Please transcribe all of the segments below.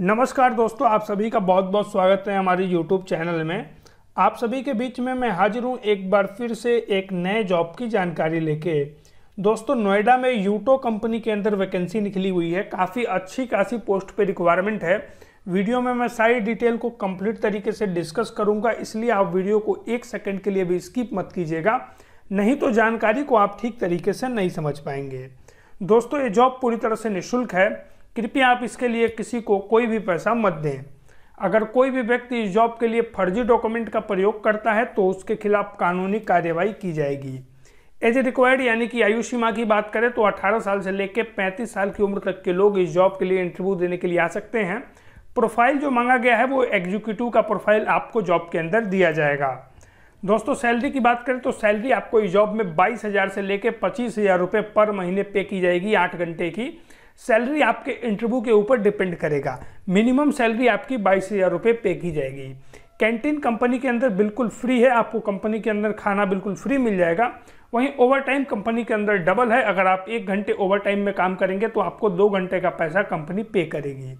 नमस्कार दोस्तों आप सभी का बहुत बहुत स्वागत है हमारे यूट्यूब चैनल में आप सभी के बीच में मैं हाजिर हूँ एक बार फिर से एक नए जॉब की जानकारी लेके दोस्तों नोएडा में यूटो कंपनी के अंदर वैकेंसी निकली हुई है काफ़ी अच्छी खासी पोस्ट पे रिक्वायरमेंट है वीडियो में मैं सारी डिटेल को कंप्लीट तरीके से डिस्कस करूंगा इसलिए आप वीडियो को एक सेकेंड के लिए भी स्किप मत कीजिएगा नहीं तो जानकारी को आप ठीक तरीके से नहीं समझ पाएंगे दोस्तों ये जॉब पूरी तरह से निःशुल्क है कृपया आप इसके लिए किसी को कोई भी पैसा मत दें अगर कोई भी व्यक्ति इस जॉब के लिए फर्जी डॉक्यूमेंट का प्रयोग करता है तो उसके खिलाफ कानूनी कार्यवाही की जाएगी एज रिक्वायर्ड यानी कि आयु सीमा की बात करें तो 18 साल से लेकर 35 साल की उम्र तक के लोग इस जॉब के लिए इंटरव्यू देने के लिए आ सकते हैं प्रोफाइल जो मांगा गया है वो एग्जीक्यूटिव का प्रोफाइल आपको जॉब के अंदर दिया जाएगा दोस्तों सैलरी की बात करें तो सैलरी आपको इस जॉब में बाईस हज़ार से लेकर पच्चीस हज़ार रुपये पर महीने पे की जाएगी आठ घंटे की सैलरी आपके इंटरव्यू के ऊपर डिपेंड करेगा मिनिमम सैलरी आपकी बाईस हज़ार रुपये पे की जाएगी कैंटीन कंपनी के अंदर बिल्कुल फ्री है आपको कंपनी के अंदर खाना बिल्कुल फ्री मिल जाएगा वहीं ओवर टाइम कंपनी के अंदर डबल है अगर आप एक घंटे ओवर टाइम में काम करेंगे तो आपको दो घंटे का पैसा कंपनी पे करेगी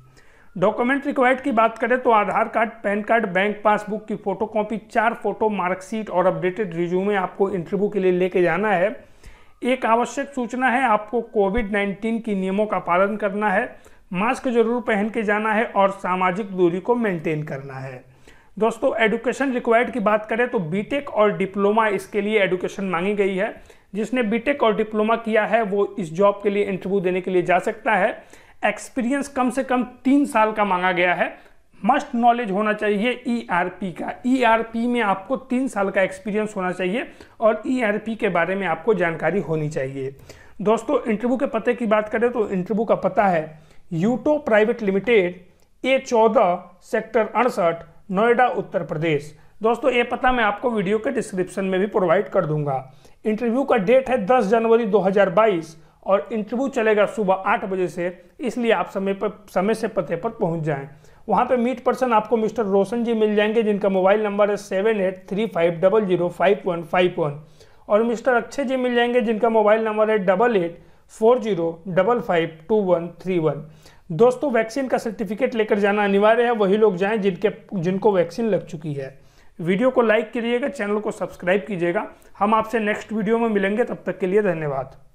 डॉक्यूमेंट रिक्वायर्ड की बात करें तो Aadhaar card PAN card bank passbook की फोटोकॉपी चार फोटो मार्कशीट और अपडेटेड रिज्यूमे आपको इंटरव्यू के लिए लेके जाना है एक आवश्यक सूचना है आपको कोविड 19 की नियमों का पालन करना है मास्क जरूर पहन के जाना है और सामाजिक दूरी को मेंटेन करना है दोस्तों एडुकेशन रिक्वायर्ड की बात करें तो बीटेक और डिप्लोमा इसके लिए एडुकेशन मांगी गई है जिसने बीटेक और डिप्लोमा किया है वो इस जॉब के लिए इंटरव्यू देने के लिए जा सकता है एक्सपीरियंस कम से कम तीन साल का मांगा गया है मस्ट नॉलेज होना चाहिए ईआरपी e का ईआरपी e में आपको तीन साल का एक्सपीरियंस होना चाहिए और ईआरपी e के बारे में आपको जानकारी होनी चाहिए दोस्तों इंटरव्यू के पते की बात करें तो इंटरव्यू का पता है यूटो प्राइवेट लिमिटेड ए चौदह सेक्टर अड़सठ नोएडा उत्तर प्रदेश दोस्तों ये पता मैं आपको वीडियो के डिस्क्रिप्शन में भी प्रोवाइड कर दूंगा इंटरव्यू का डेट है 10 जनवरी 2022 और इंटरव्यू चलेगा सुबह आठ बजे से इसलिए आप समय पर समय से पते पर पहुंच जाएं वहाँ पे मीट पर्सन आपको मिस्टर रोशन जी मिल जाएंगे जिनका मोबाइल नंबर है seven eight three five double zero five one five one और मिस्टर अक्षय जी मिल जाएंगे जिनका मोबाइल नंबर है double eight four zero double five two one three one दोस्तों वैक्सीन का सर्टिफिकेट लेकर जाना अनिवार्य है वही लोग जाएँ जिनके जिनको वैक्सीन लग चुकी है वीडियो को लाइक करिएगा चैनल को सब्सक्राइब कीजिएगा हम आपसे नेक्स्ट वीडियो में मिलेंगे तब तक के लिए धन्यवाद